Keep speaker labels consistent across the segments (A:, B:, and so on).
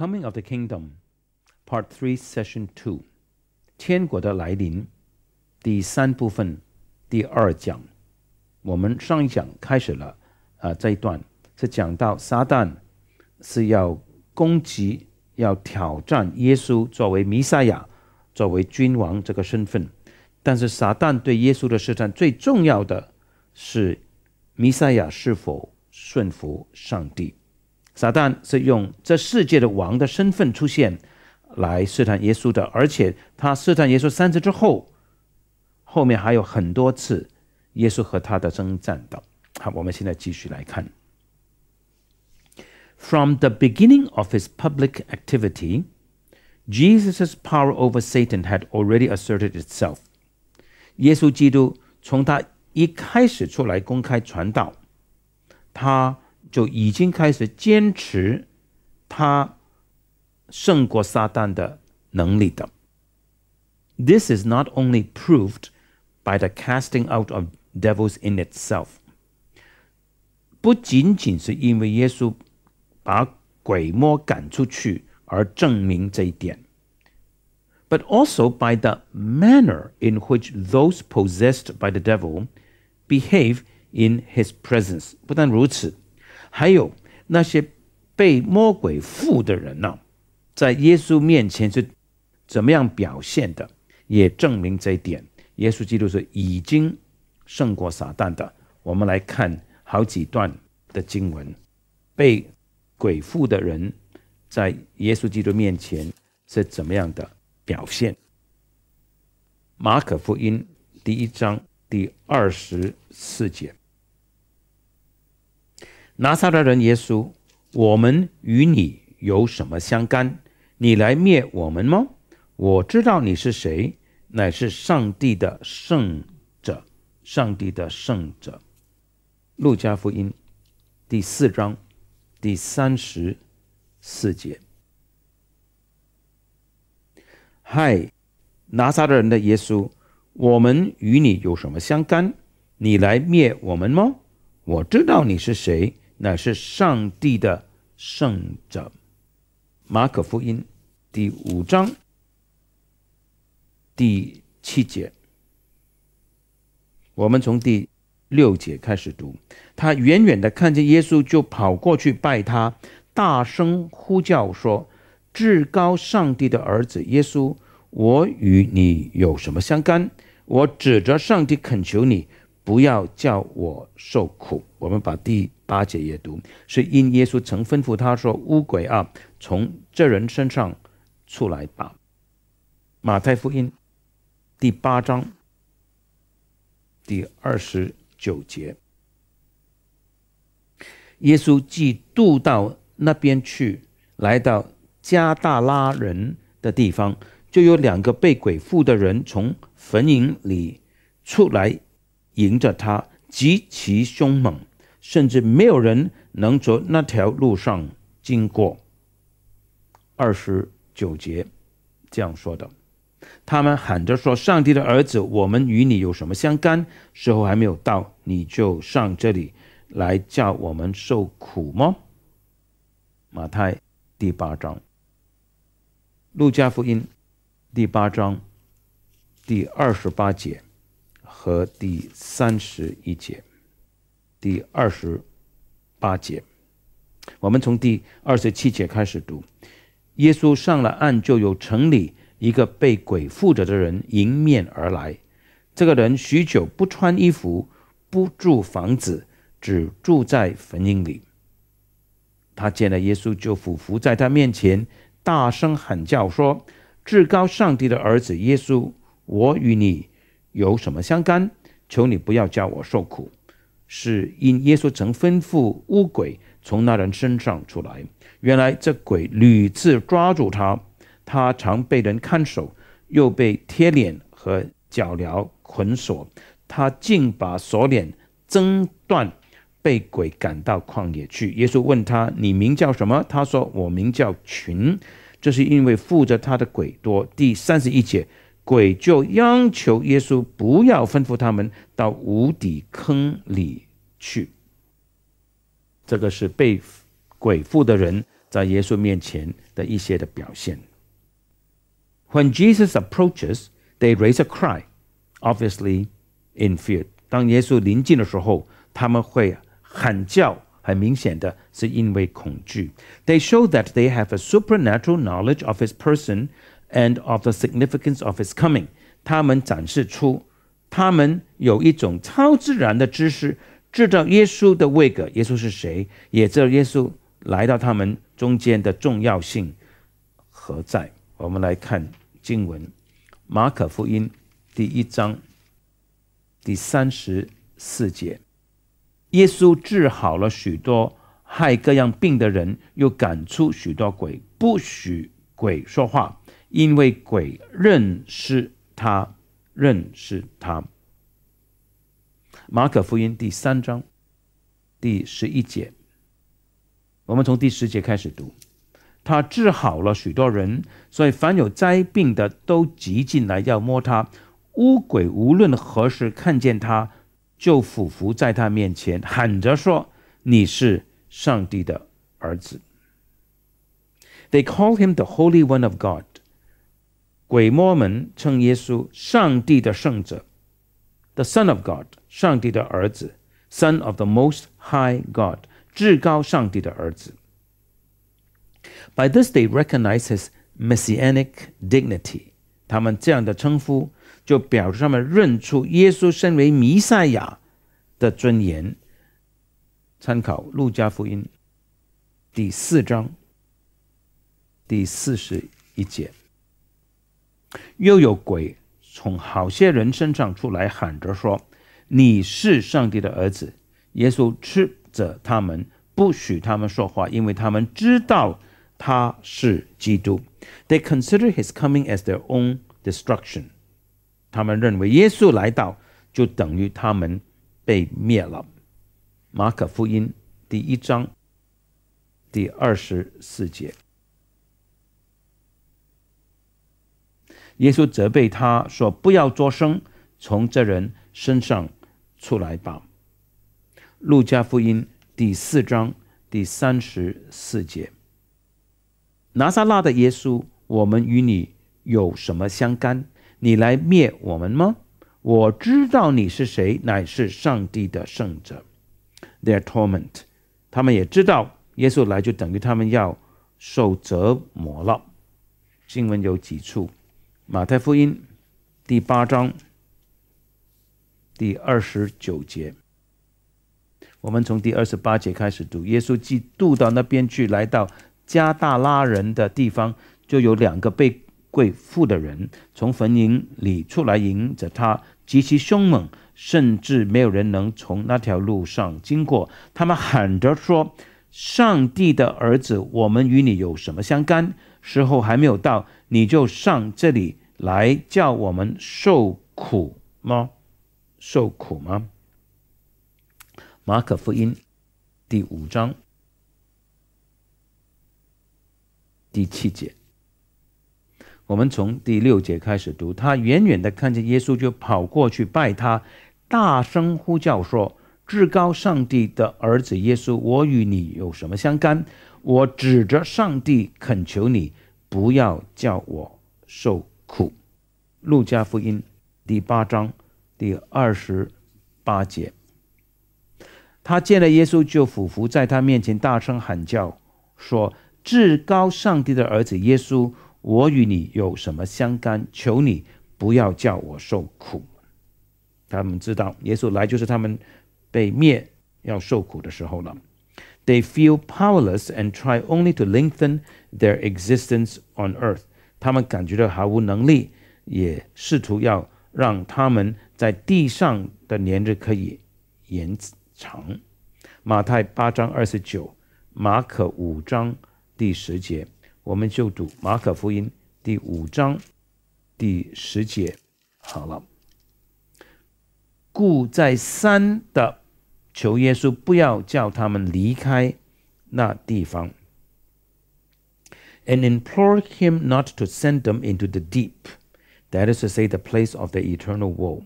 A: Coming of the Kingdom, Part Three, Session Two。天国的来临，第三部分第二讲。我们上一讲开始了啊，这一段是讲到撒旦是要攻击、要挑战耶稣作为弥赛亚、作为君王这个身份。但是撒旦对耶稣的试探，最重要的是弥赛亚是否顺服上帝。撒旦是用这世界的王的身份出现，来试探耶稣的，而且他试探耶稣三次之后，后面还有很多次耶稣和他的征战的。好，我们现在继续来看。From the beginning of his public activity, Jesus's power over Satan had already asserted itself. 耶稣基督从他一开始出来公开传道，他。就已经开始坚持他胜过撒旦的能力的。This is not only proved by the casting out of devils in itself，不仅仅是因为耶稣把鬼魔赶出去而证明这一点。but also by the manner in which those possessed by the devil behave in his presence. 不但如此,还有那些被魔鬼附的人呢，在耶稣面前是怎么样表现的？也证明这一点。耶稣基督是已经胜过撒旦的。我们来看好几段的经文，被鬼附的人在耶稣基督面前是怎么样的表现？马可福音第一章第二十四节。拿撒勒人耶稣，我们与你有什么相干？你来灭我们吗？我知道你是谁，乃是上帝的圣者，上帝的圣者。路加福音第四章第三十四节。嗨，拿撒勒人的耶稣，我们与你有什么相干？你来灭我们吗？我知道你是谁。乃是上帝的圣者，马可福音第五章第七节。我们从第六节开始读。他远远的看见耶稣，就跑过去拜他，大声呼叫说：“至高上帝的儿子耶稣，我与你有什么相干？我指着上帝恳求你，不要叫我受苦。”我们把第。八节阅读是因耶稣曾吩咐他说：“乌鬼啊，从这人身上出来吧。”马太福音第八章第二十九节，耶稣既渡到那边去，来到加大拉人的地方，就有两个被鬼附的人从坟茔里出来，迎着他，极其凶猛。甚至没有人能从那条路上经过。二十九节这样说的，他们喊着说：“上帝的儿子，我们与你有什么相干？时候还没有到，你就上这里来叫我们受苦吗？”马太第八章，路加福音第八章，第二十八节和第三十一节。第二十八节，我们从第二十七节开始读。耶稣上了岸，就有城里一个被鬼附着的人迎面而来。这个人许久不穿衣服，不住房子，只住在坟茔里。他见了耶稣，就俯伏在他面前，大声喊叫说：“至高上帝的儿子耶稣，我与你有什么相干？求你不要叫我受苦。”是因耶稣曾吩咐乌鬼从那人身上出来。原来这鬼屡次抓住他，他常被人看守，又被贴脸和脚镣捆锁。他竟把锁链挣断，被鬼赶到旷野去。耶稣问他：“你名叫什么？”他说：“我名叫群。”这是因为附着他的鬼多。第三十一节。鬼就央求耶稣不要吩咐他们到无底坑里去。这个是被鬼附的人在耶稣面前的一些的表现。When Jesus approaches, they raise a cry, obviously in fear. 当耶稣临近的时候，他们会喊叫，很明显的是因为恐惧。They show that they have a supernatural knowledge of his person. And of the significance of his coming，他们展示出他们有一种超自然的知识，知道耶稣的位格，耶稣是谁，也知道耶稣来到他们中间的重要性何在。我们来看经文，《马可福音》第一章第三十四节：耶稣治好了许多害各样病的人，又赶出许多鬼，不许鬼说话。因为鬼认识他，认识他。马可福音第三章第十一节，我们从第十节开始读。他治好了许多人，所以凡有灾病的都挤进来要摸他。乌鬼无论何时看见他，就俯伏在他面前，喊着说：“你是上帝的儿子。”They call him the Holy One of God. 鬼魔们称耶稣“上帝的圣者 ”，the Son of God，上帝的儿子，Son of the Most High God，至高上帝的儿子。By this they recognize His Messianic dignity。他们这样的称呼，就表示他们认出耶稣身为弥赛亚的尊严。参考《路加福音》第四章第四十一节。又有鬼从好些人身上出来，喊着说：“你是上帝的儿子。”耶稣斥责他们，不许他们说话，因为他们知道他是基督。They consider his coming as their own destruction. 他们认为耶稣来到就等于他们被灭了。马可福音第一章第二十四节。耶稣责备他说：“不要作声，从这人身上出来吧。”路加福音第四章第三十四节。拿撒拉的耶稣，我们与你有什么相干？你来灭我们吗？我知道你是谁，乃是上帝的圣者。They are t o r m e n t 他们也知道耶稣来就等于他们要受折磨了。经文有几处。马太福音第八章第二十九节，我们从第二十八节开始读。耶稣既渡到那边去，来到加大拉人的地方，就有两个被鬼附的人从坟茔里出来迎着他，极其凶猛，甚至没有人能从那条路上经过。他们喊着说：“上帝的儿子，我们与你有什么相干？时候还没有到，你就上这里。”来叫我们受苦吗？受苦吗？马可福音第五章第七节，我们从第六节开始读。他远远的看见耶稣，就跑过去拜他，大声呼叫说：“至高上帝的儿子耶稣，我与你有什么相干？我指着上帝恳求你，不要叫我受。”苦，路加福音第八章第二十八节，他见了耶稣，就俯伏在他面前，大声喊叫说：“至高上帝的儿子耶稣，我与你有什么相干？求你不要叫我受苦。”他们知道耶稣来就是他们被灭、要受苦的时候了。They feel powerless and try only to lengthen their existence on earth. 他们感觉到毫无能力，也试图要让他们在地上的年日可以延长。马太八章二十九，马可五章第十节，我们就读马可福音第五章第十节。好了，故在三的求耶稣不要叫他们离开那地方。And implore him not to send them into the deep, that is to say, the place of the eternal woe.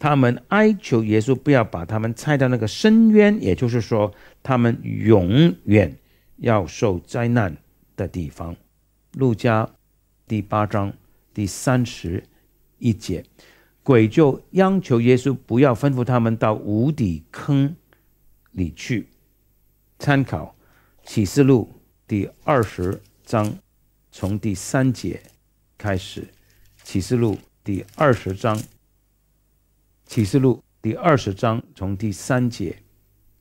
A: 他们哀求耶稣不要把他们派到那个深渊，也就是说，他们永远要受灾难的地方。路加第八章第三十一节，鬼就央求耶稣不要吩咐他们到无底坑里去。参考启示录第二十。章，从第三节开始，《启示录》第二十章，《启示录》第二十章从第三节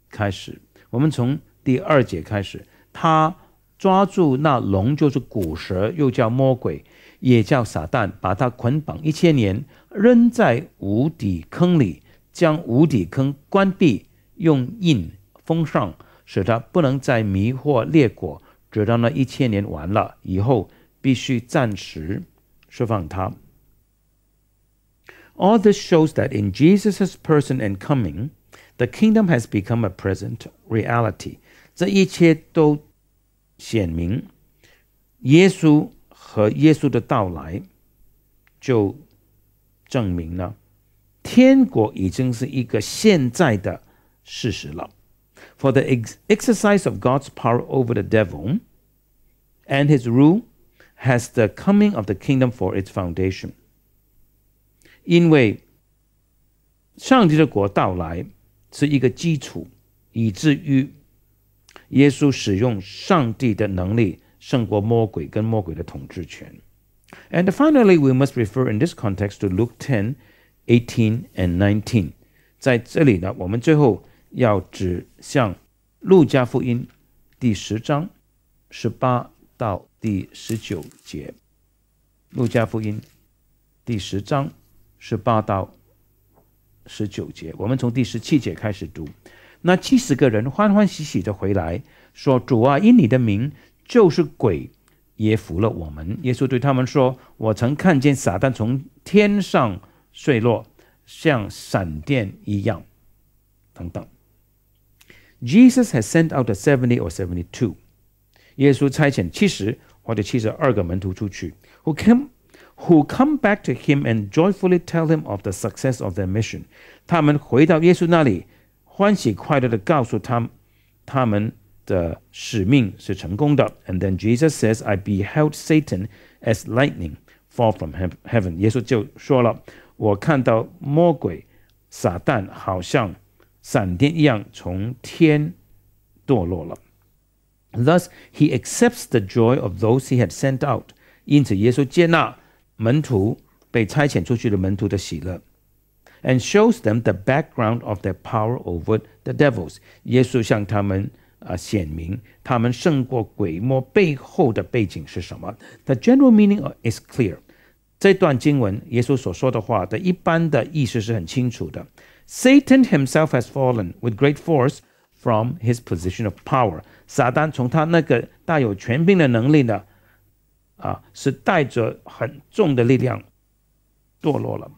A: 开始。我们从第二节开始，他抓住那龙，就是古蛇，又叫魔鬼，也叫撒旦，把他捆绑一千年，扔在无底坑里，将无底坑关闭，用印封上，使他不能再迷惑列国。觉得呢，一千年完了以后，必须暂时释放他。All this shows that in Jesus's person and coming, the kingdom has become a present reality。这一切都显明，耶稣和耶稣的到来，就证明了，天国已经是一个现在的事实了。for the ex exercise of God's power over the devil and his rule has the coming of the kingdom for its foundation. 因为上帝的国到来是一个基础，以至于耶稣使用上帝的能力胜过魔鬼跟魔鬼的统治权。And finally, we must refer in this context to Luke 10, 18 and 19. 在这里呢，我们最后要指向路加福音第十章十八到第十九节。路加福音第十章十八到十九节，我们从第十七节开始读。那七十个人欢欢喜喜的回来说：“主啊，因你的名就是鬼也服了我们。”耶稣对他们说：“我曾看见撒旦从天上坠落，像闪电一样。”等等。Jesus has sent out the seventy or seventy-two。耶稣差遣七十或者七十二个门徒出去，who came who come back to him and joyfully tell him of the success of their mission。他们回到耶稣那里，欢喜快乐的告诉他他们的使命是成功的。And then Jesus says, "I beheld Satan as lightning fall from heaven." 耶稣就说了，我看到魔鬼撒旦好像。闪电一样从天堕落了。Thus he accepts the joy of those he had sent out。因此，耶稣接纳门徒被差遣出去的门徒的喜乐，and shows them the background of their power over the devils。耶稣向他们啊显明他们胜过鬼魔背后的背景是什么。The general meaning is clear。这段经文耶稣所说的话的一般的意思是很清楚的。Satan himself has fallen with great force from his position of power。撒旦从他那个带有权柄的能力呢，啊，是带着很重的力量堕落了。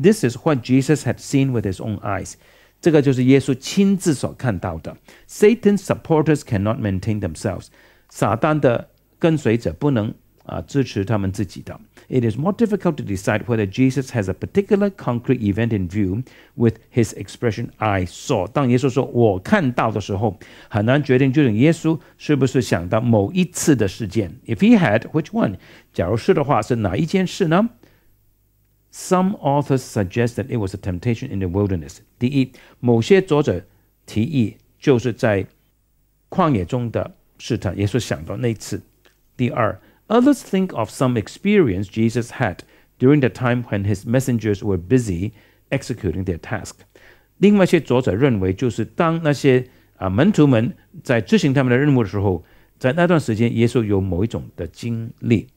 A: This is what Jesus had seen with his own eyes。这个就是耶稣亲自所看到的。Satan's supporters cannot maintain themselves。撒旦的跟随者不能啊支持他们自己的。it is more difficult to decide whether Jesus has a particular concrete event in view with his expression "I saw." If he had, which one? Some authors suggest that it was a temptation in the wilderness. 第一，某些作者提议就是在旷野中的试探，耶稣想到那次。第二 Others think of some experience Jesus had during the time when his messengers were busy executing their task. task。另外一些作者认为，就是当那些啊门徒们在执行他们的任务的时候，在那段时间，耶稣有某一种的经历。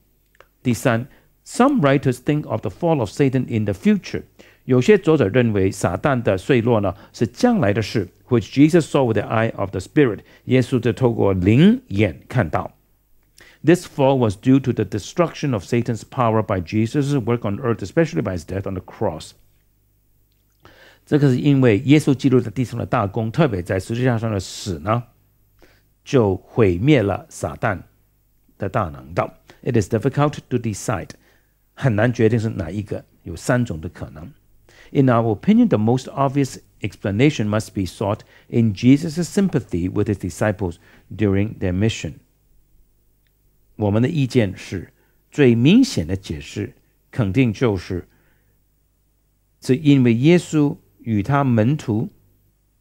A: 第三，Some writers think of the fall of Satan in the future。有些作者认为撒旦的坠落呢是将来的事，which Jesus saw with the eye of the Spirit。耶稣就透过灵眼看到。this fall was due to the destruction of Satan's power by Jesus' work on earth, especially by his death on the cross. 这个是因为耶稣基督在地上的大功，特别在十字架上的死呢，就毁灭了撒旦的大能道。It is difficult to decide，很难决定是哪一个，有三种的可能。In our opinion, the most obvious explanation must be sought in Jesus' sympathy with his disciples during their mission. 我们的意见是，最明显的解释，肯定就是，是因为耶稣与他门徒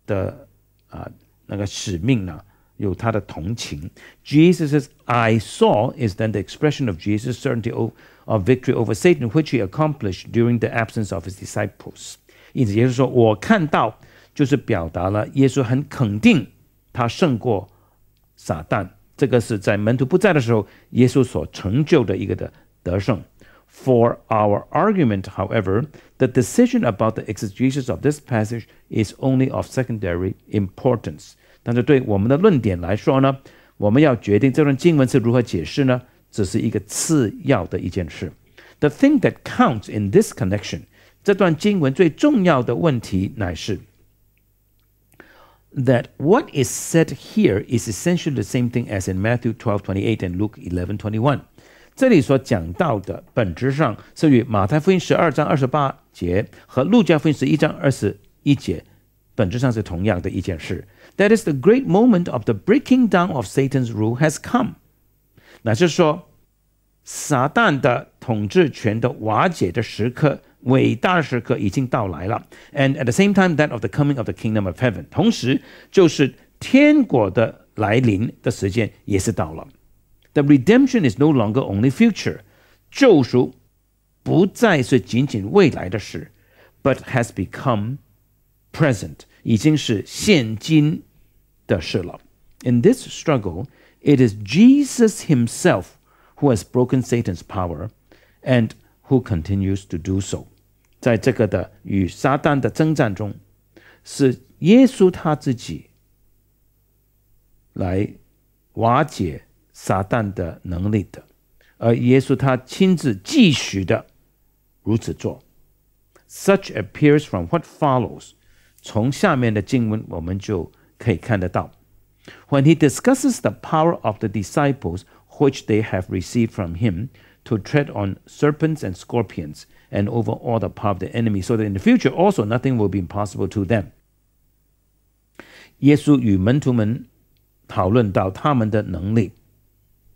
A: 的啊那个使命呢，有他的同情。Jesus says, "I saw is then the expression of Jesus' certainty of victory over Satan, which he accomplished during the absence of his disciples." 因此，耶稣说，我看到，就是表达了耶稣很肯定他胜过撒旦。这个是在门徒不在的时候，耶稣所成就的一个的得胜。For our argument, however, the decision about the exegesis of this passage is only of secondary importance. 但是对我们的论点来说呢，我们要决定这段经文是如何解释呢，只是一个次要的一件事。The thing that counts in this connection，这段经文最重要的问题乃是。that what is said here is essentially the same thing as in Matthew 12:28 and Luke 11:21。这里所讲到的，本质上是与马太福音十二章二十八节和路加福音十一章二十一节本质上是同样的一件事。That is the great moment of the breaking down of Satan's rule has come。那就是说，撒旦的统治权的瓦解的时刻伟大的时刻已经到来了，and at the same time that of the coming of the kingdom of heaven，同时就是天国的来临的时间也是到了。The redemption is no longer only future，救赎不再是仅仅未来的事，but has become present，已经是现今的事了。In this struggle, it is Jesus Himself who has broken Satan's power and Who continues to do so？在这个的与撒旦的征战中，是耶稣他自己来瓦解撒旦的能力的，而耶稣他亲自继续的如此做。Such appears from what follows。从下面的经文我们就可以看得到。When he discusses the power of the disciples which they have received from him。to tread on serpents and scorpions and over all the power of the enemy, so that in the future also nothing will be impossible to them. 耶稣与门徒们讨论到他们的能力，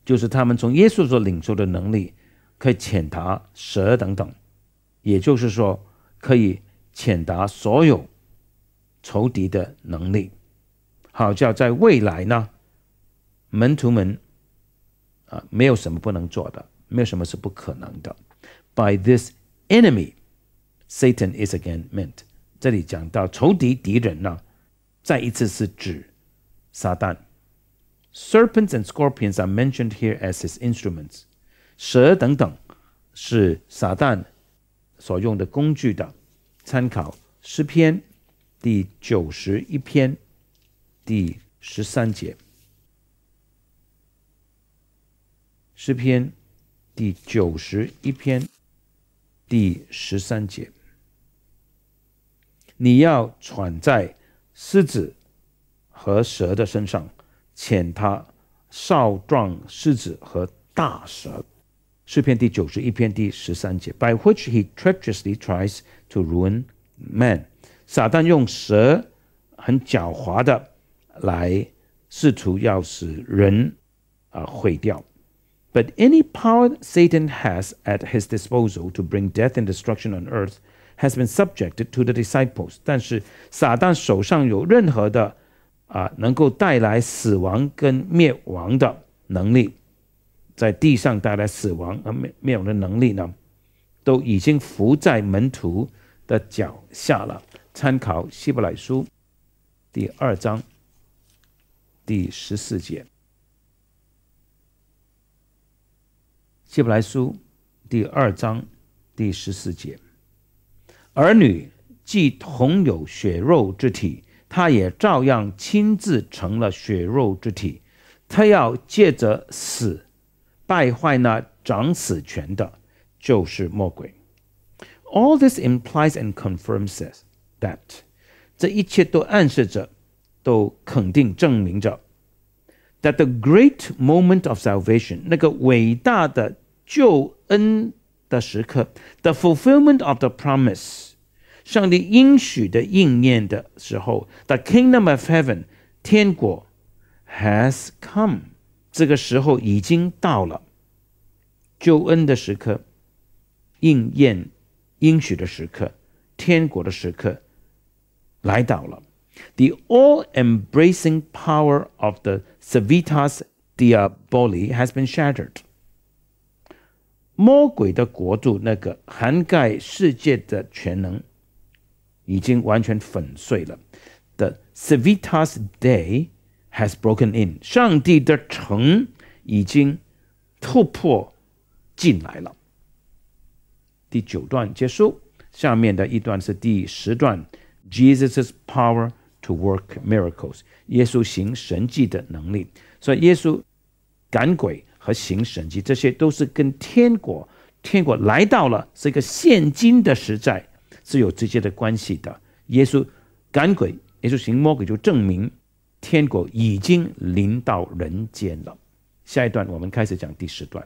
A: 就是他们从耶稣所领受的能力，可以遣达蛇等等，也就是说，可以遣达所有仇敌的能力。好叫在未来呢，门徒们啊，没有什么不能做的。没有什么是不可能的。By this enemy, Satan is again meant。这里讲到仇敌、敌人呢，再一次是指撒旦。Serpents and scorpions are mentioned here as his instruments。蛇等等是撒旦所用的工具的参考。诗篇第九十一篇第十三节。诗篇。第九十一篇，第十三节，你要喘在狮子和蛇的身上，遣他少壮狮子和大蛇。诗篇第九十一篇第十三节，By which he treacherously tries to ruin man。撒旦用蛇很狡猾的来试图要使人啊毁掉。But any power Satan has at his disposal to bring death and destruction on earth has been subjected to the disciples. 但是撒旦手上有任何的啊能够带来死亡跟灭亡的能力，在地上带来死亡和灭灭亡的能力呢，都已经伏在门徒的脚下了。参考希伯来书第二章第十四节。希伯来书第二章第十四节。儿女既同有血肉之体，他也照样亲自成了血肉之体。他要借着死败坏那掌死权的，就是魔鬼。All this implies and confirms that 这一切都暗示着，都肯定证明着 the great moment of salvation 那个伟大的救恩的时刻，the fulfillment of the promise，上帝应许的应验的时候，the kingdom of heaven，天国，has come，这个时候已经到了，救恩的时刻，应验应许的时刻，天国的时刻来到了。The all-embracing power of the civitas diaboli has been shattered. 魔鬼的国度，那个涵盖世界的全能，已经完全粉碎了。的 Sevitas Day has broken in，上帝的城已经突破进来了。第九段结束，下面的一段是第十段。Jesus's power to work miracles，耶稣行神迹的能力。所以耶稣赶鬼。和行神迹，这些都是跟天国、天国来到了这个现今的时代是有直接的关系的。耶稣赶鬼，耶稣行魔鬼，就证明天国已经临到人间了。下一段，我们开始讲第十段。